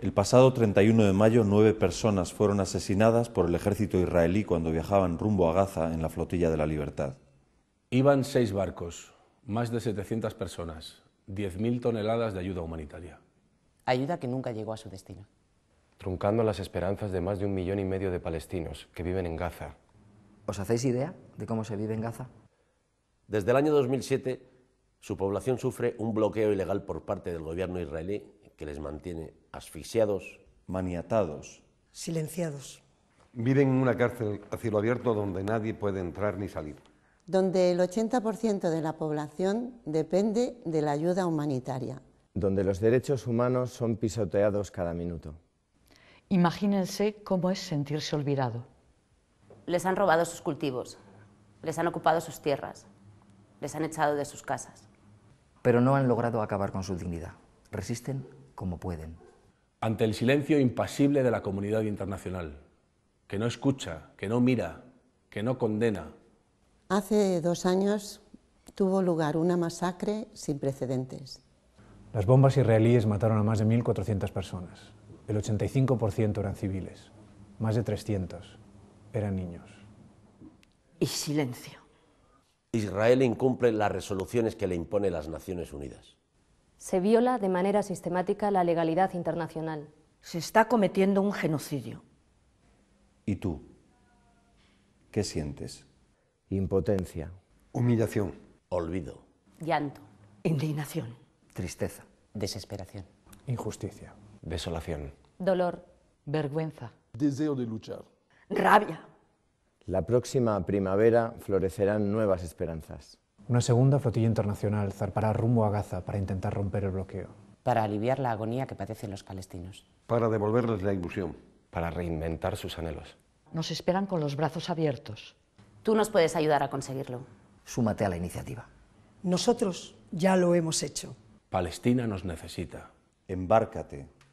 El pasado 31 de mayo, nueve personas fueron asesinadas por el ejército israelí cuando viajaban rumbo a Gaza en la flotilla de la libertad. Iban seis barcos, más de 700 personas, 10.000 toneladas de ayuda humanitaria. Ayuda que nunca llegó a su destino. Truncando las esperanzas de más de un millón y medio de palestinos que viven en Gaza. ¿Os hacéis idea de cómo se vive en Gaza? Desde el año 2007, su población sufre un bloqueo ilegal por parte del gobierno israelí que les mantiene asfixiados, maniatados, silenciados. Viven en una cárcel a cielo abierto donde nadie puede entrar ni salir. Donde el 80% de la población depende de la ayuda humanitaria. Donde los derechos humanos son pisoteados cada minuto. Imagínense cómo es sentirse olvidado. Les han robado sus cultivos, les han ocupado sus tierras, les han echado de sus casas. Pero no han logrado acabar con su dignidad. Resisten como pueden. Ante el silencio impasible de la comunidad internacional, que no escucha, que no mira, que no condena. Hace dos años tuvo lugar una masacre sin precedentes. Las bombas israelíes mataron a más de 1.400 personas. El 85% eran civiles, más de 300 eran niños. Y silencio. Israel incumple las resoluciones que le imponen las Naciones Unidas se viola de manera sistemática la legalidad internacional. Se está cometiendo un genocidio. ¿Y tú? ¿Qué sientes? Impotencia. Humillación. Olvido. Llanto. Indignación. Tristeza. Desesperación. Injusticia. Desolación. Dolor. Vergüenza. Deseo de luchar. Rabia. La próxima primavera florecerán nuevas esperanzas. Una segunda flotilla internacional zarpará rumbo a Gaza para intentar romper el bloqueo. Para aliviar la agonía que padecen los palestinos. Para devolverles la ilusión. Para reinventar sus anhelos. Nos esperan con los brazos abiertos. Tú nos puedes ayudar a conseguirlo. Súmate a la iniciativa. Nosotros ya lo hemos hecho. Palestina nos necesita. Embárcate.